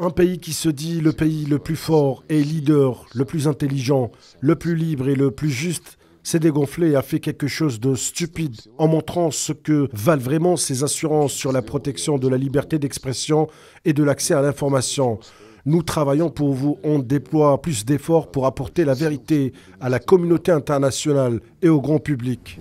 Un pays qui se dit le pays le plus fort et leader, le plus intelligent, le plus libre et le plus juste s'est dégonflé et a fait quelque chose de stupide en montrant ce que valent vraiment ses assurances sur la protection de la liberté d'expression et de l'accès à l'information. Nous travaillons pour vous, on déploie plus d'efforts pour apporter la vérité à la communauté internationale et au grand public.